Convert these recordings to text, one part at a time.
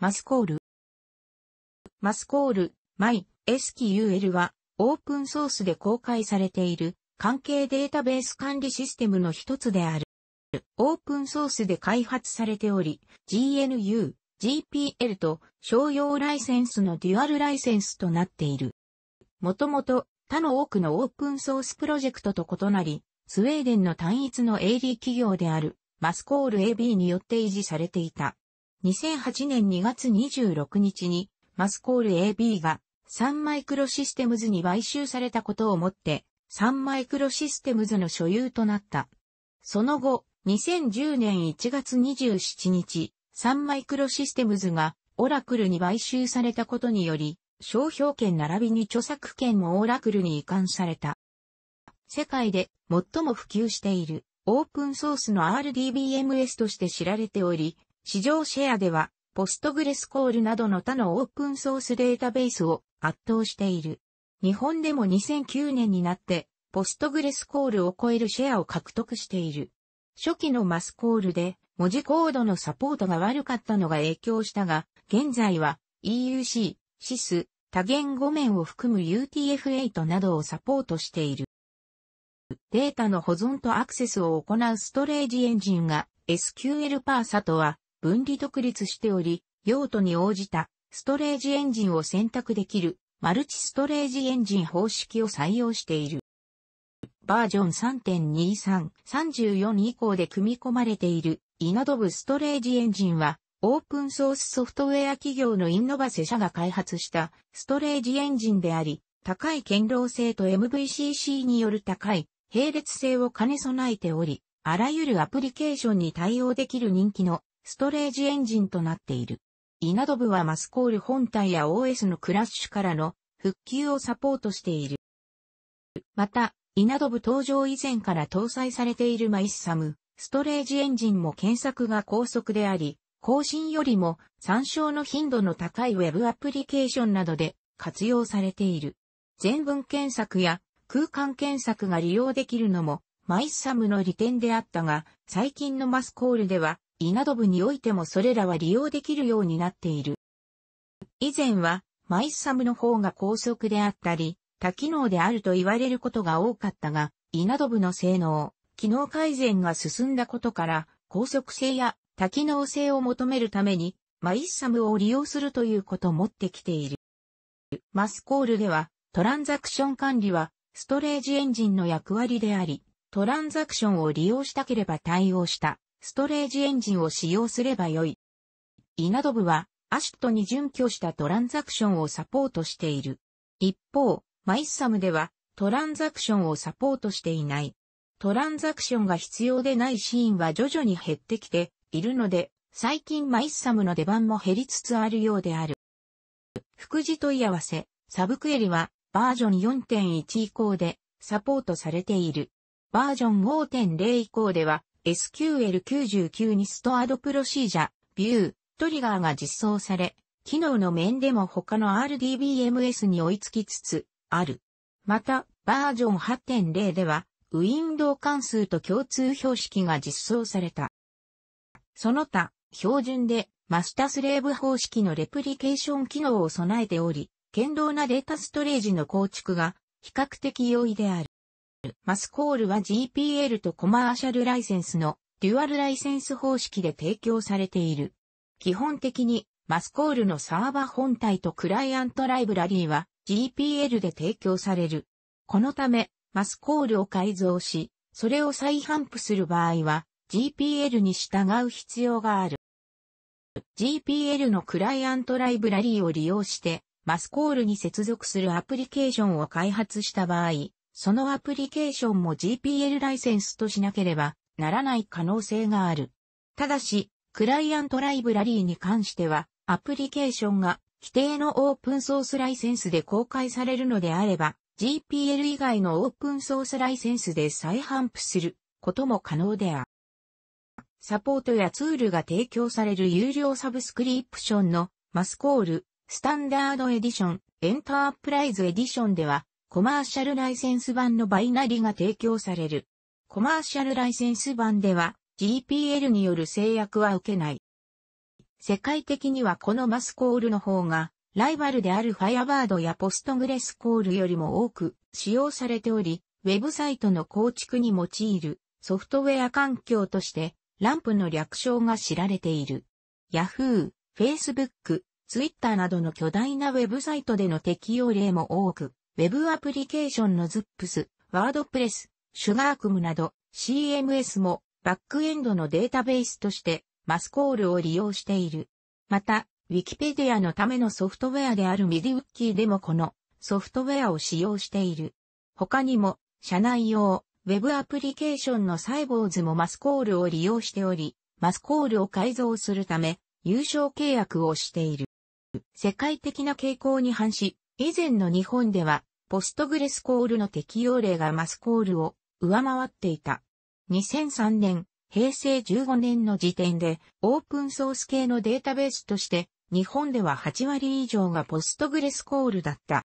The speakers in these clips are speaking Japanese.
マスコール。マスコール、マイ、SQL は、オープンソースで公開されている、関係データベース管理システムの一つである。オープンソースで開発されており、GNU、GPL と商用ライセンスのデュアルライセンスとなっている。もともと他の多くのオープンソースプロジェクトと異なり、スウェーデンの単一の AD 企業であるマスコール AB によって維持されていた。2008年2月26日に、マスコール AB がサンマイクロシステムズに買収されたことをもって、サンマイクロシステムズの所有となった。その後、2010年1月27日、サンマイクロシステムズがオラクルに買収されたことにより、商標権並びに著作権もオラクルに移管された。世界で最も普及しているオープンソースの RDBMS として知られており、市場シェアでは、ポストグレスコールなどの他のオープンソースデータベースを圧倒している。日本でも2009年になって、ポストグレスコールを超えるシェアを獲得している。初期のマスコールで、文字コードのサポートが悪かったのが影響したが、現在は EUC、SIS、多言語面を含む UTF-8 などをサポートしている。データの保存とアクセスを行うストレージエンジンが SQL パーサとは分離独立しており、用途に応じたストレージエンジンを選択できるマルチストレージエンジン方式を採用している。バージョン3.23、34以降で組み込まれているイナドブストレージエンジンはオープンソースソフトウェア企業のインノバセ社が開発したストレージエンジンであり、高い堅牢性と MVCC による高い並列性を兼ね備えており、あらゆるアプリケーションに対応できる人気のストレージエンジンとなっている。イナドブはマスコール本体や OS のクラッシュからの復旧をサポートしている。また、イナドブ登場以前から搭載されているマイッサム、ストレージエンジンも検索が高速であり、更新よりも参照の頻度の高い Web アプリケーションなどで活用されている。全文検索や空間検索が利用できるのもマイッサムの利点であったが、最近のマスコールでは稲戸部においてもそれらは利用できるようになっている。以前は、マイサムの方が高速であったり、多機能であると言われることが多かったが、稲戸部の性能、機能改善が進んだことから、高速性や多機能性を求めるために、マイサムを利用するということを持ってきている。マスコールでは、トランザクション管理は、ストレージエンジンの役割であり、トランザクションを利用したければ対応したストレージエンジンを使用すればよい。イナドブは、アシットに準拠したトランザクションをサポートしている。一方、マイッサムでは、トランザクションをサポートしていない。トランザクションが必要でないシーンは徐々に減ってきているので、最近マイッサムの出番も減りつつあるようである。副次問い合わせ、サブクエリは、バージョン4.1以降でサポートされている。バージョン5.0以降では SQL99 にストアドプロシージャ、ビュー、トリガーが実装され、機能の面でも他の RDBMS に追いつきつつある。また、バージョン8.0では、ウィンドウ関数と共通標識が実装された。その他、標準でマスタスレーブ方式のレプリケーション機能を備えており、堅牢なデータストレージの構築が比較的容易である。マスコールは GPL とコマーシャルライセンスのデュアルライセンス方式で提供されている。基本的にマスコールのサーバ本体とクライアントライブラリーは GPL で提供される。このため、マスコールを改造し、それを再反布する場合は GPL に従う必要がある。GPL のクライアントライブラリーを利用して、マスコールに接続するアプリケーションを開発した場合、そのアプリケーションも GPL ライセンスとしなければならない可能性がある。ただし、クライアントライブラリーに関しては、アプリケーションが規定のオープンソースライセンスで公開されるのであれば、GPL 以外のオープンソースライセンスで再販布することも可能である。サポートやツールが提供される有料サブスクリプションのマスコール、スタンダードエディション、エンタープライズエディションでは、コマーシャルライセンス版のバイナリが提供される。コマーシャルライセンス版では GPL による制約は受けない。世界的にはこのマスコールの方が、ライバルであるファイアバードやポストグレスコールよりも多く使用されており、ウェブサイトの構築に用いるソフトウェア環境として、ランプの略称が知られている。Yahoo、Facebook、Twitter などの巨大なウェブサイトでの適用例も多く、Web アプリケーションの Zips、WordPress、SugarCum など CMS もバックエンドのデータベースとしてマスコールを利用している。また、Wikipedia のためのソフトウェアである MidiWiki でもこのソフトウェアを使用している。他にも、社内用 Web アプリケーションのサイボーズもマスコールを利用しており、マスコールを改造するため、有償契約をしている。世界的な傾向に反し、以前の日本では、ポストグレスコールの適用例がマスコールを上回っていた。2003年、平成15年の時点でオープンソース系のデータベースとして日本では8割以上がポストグレスコールだった。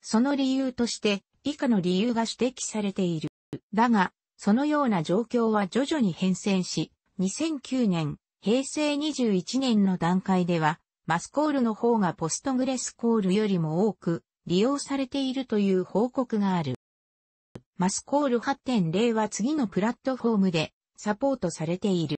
その理由として以下の理由が指摘されている。だが、そのような状況は徐々に変遷し、2009年、平成21年の段階では、マスコールの方がポストグレスコールよりも多く、利用されているという報告がある。マスコール8.0は次のプラットフォームでサポートされている。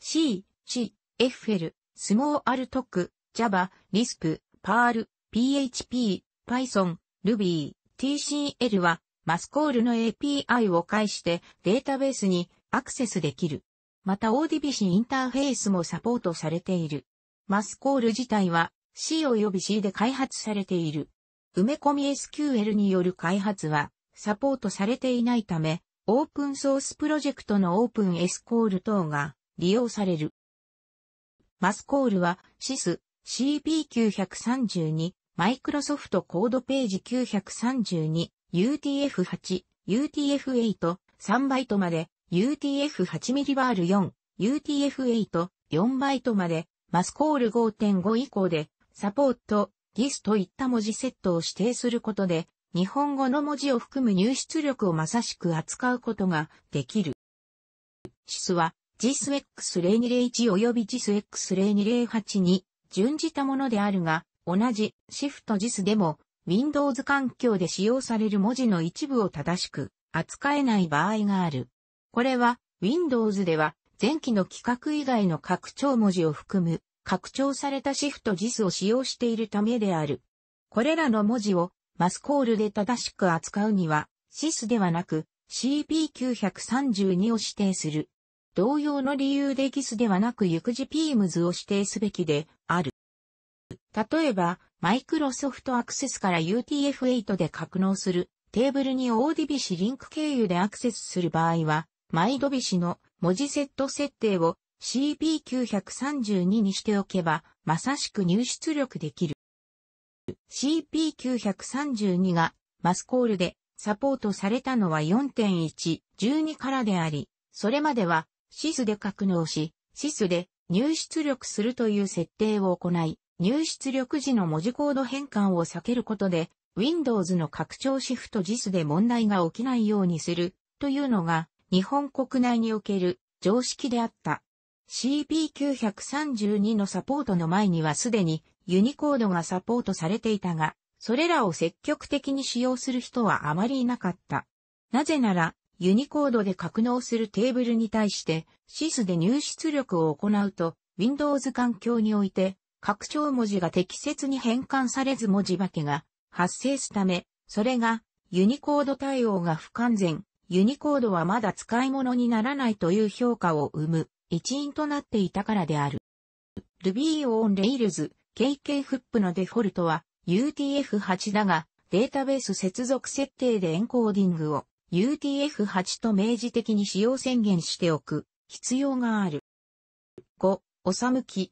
C、C、FL、フェル、スモーアルトク、Java、Lisp、Perl、PHP、Python、Ruby、TCL はマスコールの API を介してデータベースにアクセスできる。またオーディビシインターフェースもサポートされている。マスコール自体は C 及び C で開発されている。埋め込み SQL による開発はサポートされていないため、オープンソースプロジェクトのオープン S コール等が利用される。マスコールは SIS CP932、マイクロソフトコードページ932、UTF8、UTF8、3バイトまで、UTF8 ミリバール4、UTF8、4バイトまで、マスコール5.5以降で、サポート、ギスといった文字セットを指定することで、日本語の文字を含む入出力をまさしく扱うことができる。シ i s はジ i s x 0 2 0 1及びジ i s x 0 2 0 8に準じたものであるが、同じ s h i f t i s でも Windows 環境で使用される文字の一部を正しく扱えない場合がある。これは Windows では前期の規格以外の拡張文字を含む拡張されたシフト JIS を使用しているためである。これらの文字をマスコールで正しく扱うには SIS ではなく CP932 を指定する。同様の理由で GIS ではなく UKGPMS を指定すべきである。例えば、マイクロソフトアクセスから UTF-8 で格納するテーブルにオーディビシリンク経由でアクセスする場合は、マイドビシの文字セット設定を CP932 にしておけば、まさしく入出力できる。CP932 がマスコールでサポートされたのは4.1、12からであり、それまではシスで格納し、シスで入出力するという設定を行い、入出力時の文字コード変換を避けることで、Windows の拡張シフト JIS で問題が起きないようにするというのが日本国内における常識であった。CP932 のサポートの前にはすでにユニコードがサポートされていたが、それらを積極的に使用する人はあまりいなかった。なぜなら、ユニコードで格納するテーブルに対して、シスで入出力を行うと、Windows 環境において、拡張文字が適切に変換されず文字化けが発生すため、それがユニコード対応が不完全、ユニコードはまだ使い物にならないという評価を生む。一因となっていたからである。Ruby on Rails KK フップのデフォルトは UTF-8 だが、データベース接続設定でエンコーディングを UTF-8 と明示的に使用宣言しておく必要がある。5、おさむき、